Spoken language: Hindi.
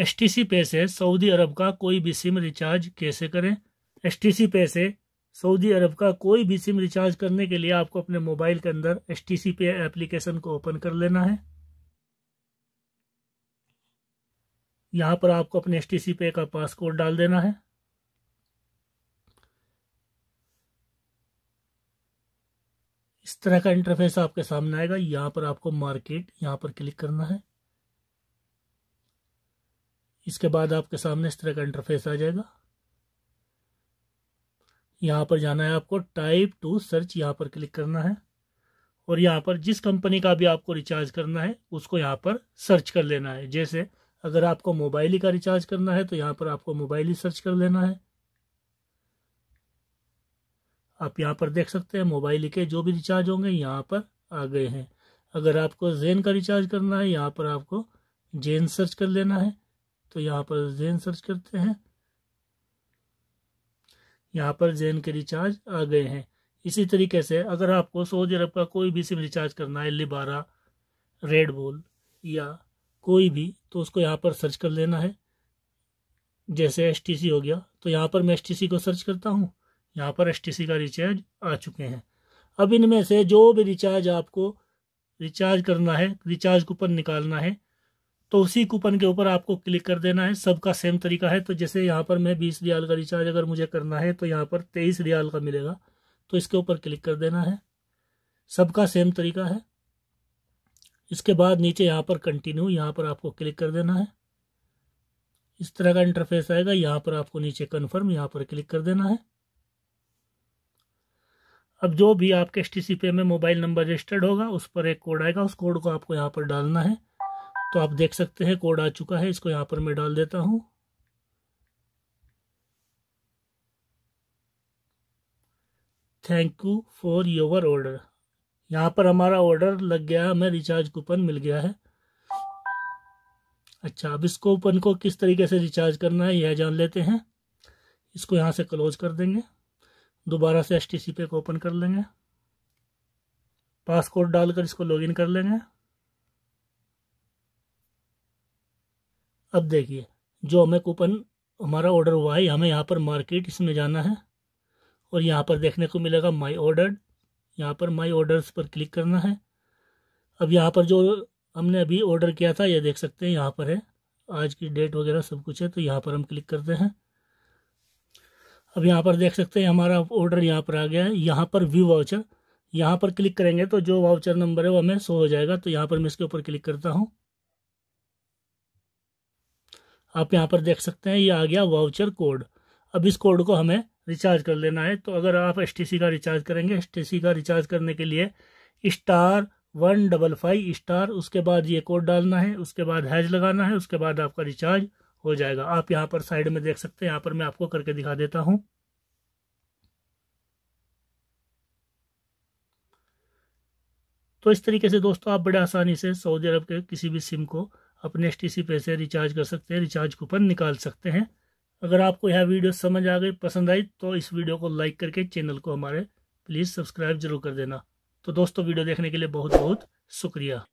एस सी पे से सऊदी अरब का कोई भी सिम रिचार्ज कैसे करें एस सी पे से सऊदी अरब का कोई भी सिम रिचार्ज करने के लिए आपको अपने मोबाइल के अंदर एस सी पे एप्लीकेशन को ओपन कर लेना है यहाँ पर आपको अपने एस सी पे का पासकोड डाल देना है इस तरह का इंटरफेस आपके सामने आएगा यहाँ पर आपको मार्केट यहाँ पर क्लिक करना है इसके बाद आपके सामने इस तरह का इंटरफेस आ जाएगा यहाँ पर जाना है आपको टाइप टू सर्च यहाँ पर क्लिक करना है और यहाँ पर जिस कंपनी का भी आपको रिचार्ज करना है उसको यहाँ पर सर्च कर लेना है जैसे अगर आपको मोबाइल ही का रिचार्ज करना है तो यहाँ पर आपको मोबाइल ही सर्च कर लेना है आप यहाँ पर देख सकते हैं मोबाइल के जो भी रिचार्ज होंगे यहाँ पर आ गए हैं अगर आपको जेन का रिचार्ज करना है यहाँ पर आपको जेन सर्च कर लेना है तो यहाँ पर जेन सर्च करते हैं यहाँ पर जेन के रिचार्ज आ गए हैं इसी तरीके से अगर आपको सऊदी अरब का कोई भी सिम रिचार्ज करना है लिबारा रेड बोल या कोई भी तो उसको यहाँ पर सर्च कर लेना है जैसे एस हो गया तो यहाँ पर मैं एस को सर्च करता हूँ यहाँ पर एस का रिचार्ज आ चुके हैं अब इनमें से जो भी रिचार्ज आपको रिचार्ज करना है रिचार्ज कूपन निकालना है तो उसी कूपन के ऊपर आपको क्लिक कर देना है सबका सेम तरीका है तो जैसे यहाँ पर मैं बीस रियाल का रिचार्ज अगर मुझे करना है तो यहाँ पर तेईस रियाल का मिलेगा तो इसके ऊपर क्लिक कर देना है सबका सेम तरीका है इसके बाद नीचे यहाँ पर कंटिन्यू यहाँ पर आपको क्लिक कर देना है इस तरह का इंटरफेस आएगा यहाँ पर आपको नीचे कन्फर्म यहाँ पर क्लिक कर देना है अब जो भी आपके एस टी सी पे में मोबाइल नंबर रजिस्टर्ड होगा उस पर एक कोड आएगा उस कोड को आपको यहाँ पर डालना है तो आप देख सकते हैं कोड आ चुका है इसको यहां पर मैं डाल देता हूँ thank you for your order यहाँ पर हमारा ऑर्डर लग गया हमें रिचार्ज कूपन मिल गया है अच्छा अब इस कूपन को किस तरीके से रिचार्ज करना है यह जान लेते हैं इसको यहाँ से क्लोज कर देंगे दोबारा से एस टी सी पे को ओपन कर लेंगे पासकोड डालकर इसको लॉगिन कर लेंगे अब देखिए जो हमें कूपन हमारा ऑर्डर हुआ है हमें यहाँ पर मार्केट इसमें जाना है और यहाँ पर देखने को मिलेगा माई ऑर्डर यहाँ पर माई ऑर्डर्स पर क्लिक करना है अब यहाँ पर जो हमने अभी ऑर्डर किया था ये देख सकते हैं यहाँ पर है आज की डेट वगैरह सब कुछ है तो यहाँ पर हम क्लिक करते हैं अब यहाँ पर देख सकते हैं हमारा ऑर्डर यहाँ पर आ गया है यहाँ पर व्यू वाउचर यहाँ पर क्लिक करेंगे तो जो वाउचर नंबर है वो हमें शो हो जाएगा तो यहाँ पर मैं इसके ऊपर क्लिक करता हूँ आप यहाँ पर देख सकते हैं ये आ गया वाउचर कोड अब इस कोड को हमें रिचार्ज कर लेना है तो अगर आप एस का रिचार्ज करेंगे एस का रिचार्ज करने के लिए star one double five star उसके बाद ये कोड डालना है उसके बाद हैज लगाना है उसके बाद आपका रिचार्ज हो जाएगा आप यहाँ पर साइड में देख सकते हैं यहाँ पर मैं आपको करके दिखा देता हूँ तो इस तरीके से दोस्तों आप बड़े आसानी से सऊदी अरब के किसी भी सिम को अपने एस टी पैसे रिचार्ज कर सकते हैं रिचार्ज कूपन निकाल सकते हैं अगर आपको यह वीडियो समझ आ गई पसंद आई तो इस वीडियो को लाइक करके चैनल को हमारे प्लीज़ सब्सक्राइब जरूर कर देना तो दोस्तों वीडियो देखने के लिए बहुत बहुत शुक्रिया